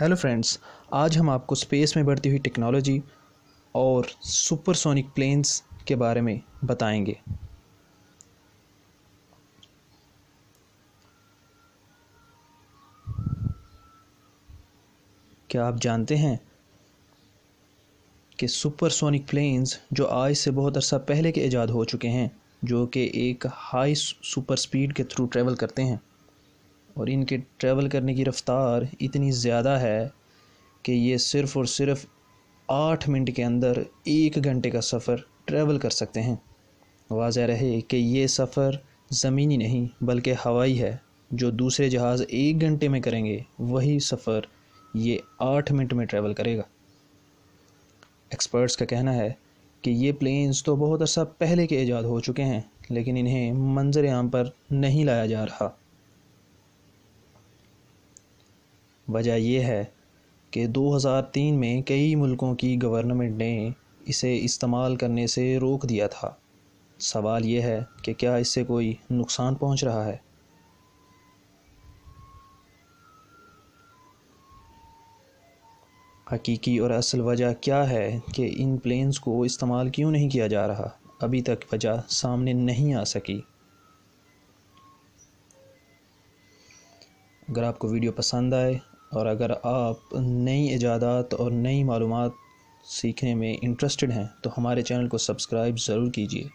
hello friends आज हम आपको स्पेस में बढ़ती हुई टेक्नोलॉजी और सुपरसोनिक प्लेन्स के बारे में बताएंगे क्या आप जानते हैं कि सुपरसोनिक प्लेन्स जो आज से बहुत अरसा पहले के ईजाद हो चुके हैं जो कि एक हाई सुपर स्पीड के थ्रू ट्रैवल करते हैं और इनके ट्रैवल करने की रफ़्तार इतनी ज़्यादा है कि ये सिर्फ़ और सिर्फ आठ मिनट के अंदर एक घंटे का सफ़र ट्रैवल कर सकते हैं वाज रहे कि ये सफ़र ज़मीनी नहीं बल्कि हवाई है जो दूसरे जहाज़ एक घंटे में करेंगे वही सफ़र ये आठ मिनट में ट्रैवल करेगा एक्सपर्ट्स का कहना है कि ये प्लेन्स तो बहुत अर्सा पहले के ईजाद हो चुके हैं लेकिन इन्हें मंजर आम पर नहीं लाया जा रहा वजह यह है कि 2003 में कई मुल्कों की गवर्नमेंट ने इसे इस्तेमाल करने से रोक दिया था सवाल यह है कि क्या इससे कोई नुकसान पहुंच रहा है हकीकी और असल वजह क्या है कि इन प्लेन्स को इस्तेमाल क्यों नहीं किया जा रहा अभी तक वजह सामने नहीं आ सकी अगर आपको वीडियो पसंद आए और अगर आप नई इजादात और नई मालूम सीखने में इंटरेस्टेड हैं तो हमारे चैनल को सब्सक्राइब ज़रूर कीजिए